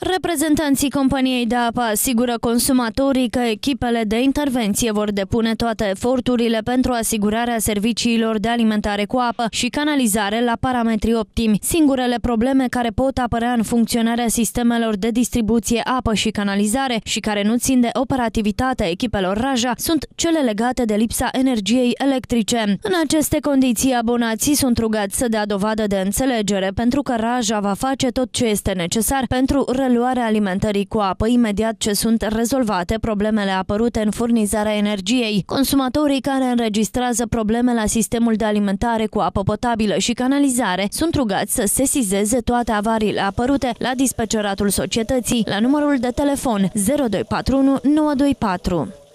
Reprezentanții companiei de apă asigură consumatorii că echipele de intervenție vor depune toate eforturile pentru asigurarea serviciilor de alimentare cu apă și canalizare la parametri optimi. Singurele probleme care pot apărea în funcționarea sistemelor de distribuție apă și canalizare și care nu țin de operativitatea echipelor Raja sunt cele legate de lipsa energiei electrice. În aceste condiții, abonații sunt rugați să dea dovadă de înțelegere pentru că Raja va face tot ce este necesar pentru preluarea alimentării cu apă imediat ce sunt rezolvate problemele apărute în furnizarea energiei. Consumatorii care înregistrează probleme la sistemul de alimentare cu apă potabilă și canalizare sunt rugați să sesizeze toate avariile apărute la dispeceratul societății la numărul de telefon 0241 924.